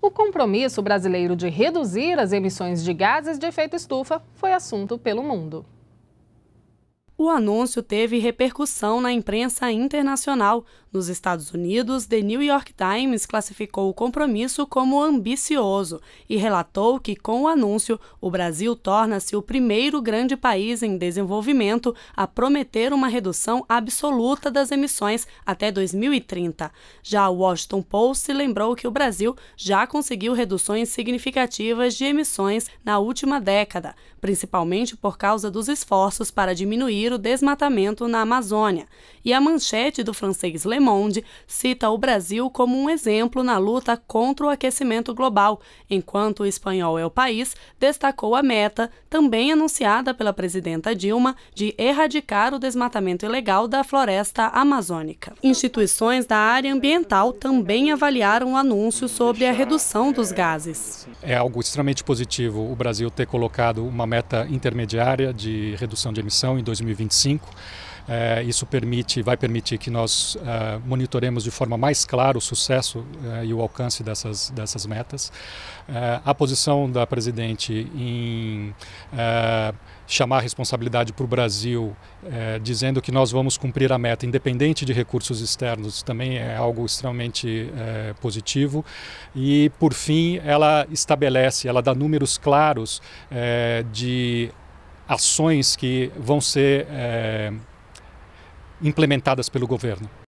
O compromisso brasileiro de reduzir as emissões de gases de efeito estufa foi assunto pelo mundo. O anúncio teve repercussão na imprensa internacional. Nos Estados Unidos, The New York Times classificou o compromisso como ambicioso e relatou que, com o anúncio, o Brasil torna-se o primeiro grande país em desenvolvimento a prometer uma redução absoluta das emissões até 2030. Já o Washington Post lembrou que o Brasil já conseguiu reduções significativas de emissões na última década, principalmente por causa dos esforços para diminuir o desmatamento na Amazônia. E a manchete do francês Le Monde cita o Brasil como um exemplo na luta contra o aquecimento global, enquanto o espanhol El País destacou a meta, também anunciada pela presidenta Dilma, de erradicar o desmatamento ilegal da floresta amazônica. Instituições da área ambiental também avaliaram o anúncio sobre a redução dos gases. É algo extremamente positivo o Brasil ter colocado uma meta intermediária de redução de emissão em 2020 2025. É, eh, isso permite, vai permitir que nós é, monitoremos de forma mais clara o sucesso é, e o alcance dessas, dessas metas. a posição da presidente em chamar a responsabilidade para o Brasil, dizendo que nós vamos cumprir a meta, independente de recursos externos, também é algo extremamente positivo. E, por fim, ela estabelece, ela dá números claros de ações que vão ser é, implementadas pelo governo.